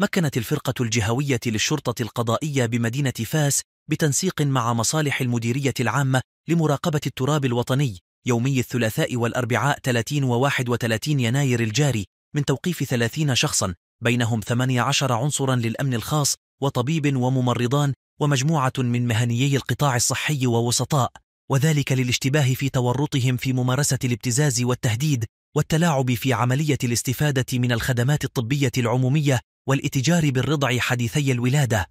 مكنت الفرقة الجهوية للشرطة القضائية بمدينة فاس بتنسيق مع مصالح المديرية العامة لمراقبة التراب الوطني يومي الثلاثاء والأربعاء 30 و 31 يناير الجاري من توقيف 30 شخصا بينهم 18 عنصرا للأمن الخاص وطبيب وممرضان ومجموعة من مهنيي القطاع الصحي ووسطاء وذلك للاشتباه في تورطهم في ممارسة الابتزاز والتهديد والتلاعب في عملية الاستفادة من الخدمات الطبية العمومية والاتجار بالرضع حديثي الولادة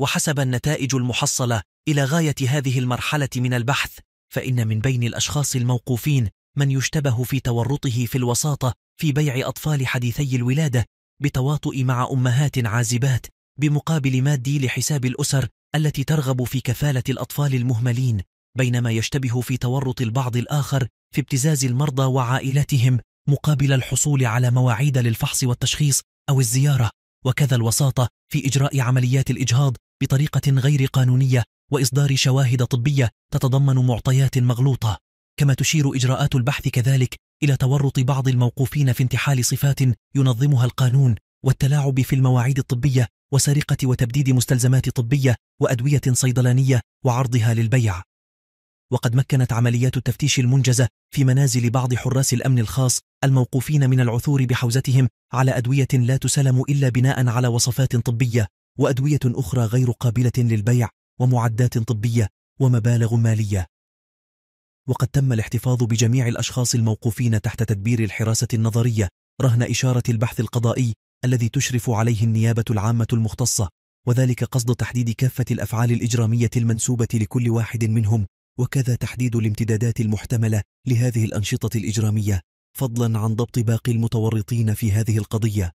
وحسب النتائج المحصلة إلى غاية هذه المرحلة من البحث فإن من بين الأشخاص الموقوفين من يشتبه في تورطه في الوساطة في بيع أطفال حديثي الولادة بتواطؤ مع أمهات عازبات بمقابل مادي لحساب الأسر التي ترغب في كفالة الأطفال المهملين بينما يشتبه في تورط البعض الآخر في ابتزاز المرضى وعائلتهم مقابل الحصول على مواعيد للفحص والتشخيص أو الزيارة وكذا الوساطة في إجراء عمليات الإجهاض بطريقة غير قانونية وإصدار شواهد طبية تتضمن معطيات مغلوطة كما تشير إجراءات البحث كذلك إلى تورط بعض الموقوفين في انتحال صفات ينظمها القانون والتلاعب في المواعيد الطبية وسرقة وتبديد مستلزمات طبية وأدوية صيدلانية وعرضها للبيع وقد مكنت عمليات التفتيش المنجزة في منازل بعض حراس الأمن الخاص الموقوفين من العثور بحوزتهم على أدوية لا تسلم إلا بناء على وصفات طبية وأدوية أخرى غير قابلة للبيع ومعدات طبية ومبالغ مالية وقد تم الاحتفاظ بجميع الأشخاص الموقوفين تحت تدبير الحراسة النظرية رهن إشارة البحث القضائي الذي تشرف عليه النيابة العامة المختصة وذلك قصد تحديد كافة الأفعال الإجرامية المنسوبة لكل واحد منهم وكذا تحديد الامتدادات المحتملة لهذه الأنشطة الإجرامية فضلا عن ضبط باقي المتورطين في هذه القضية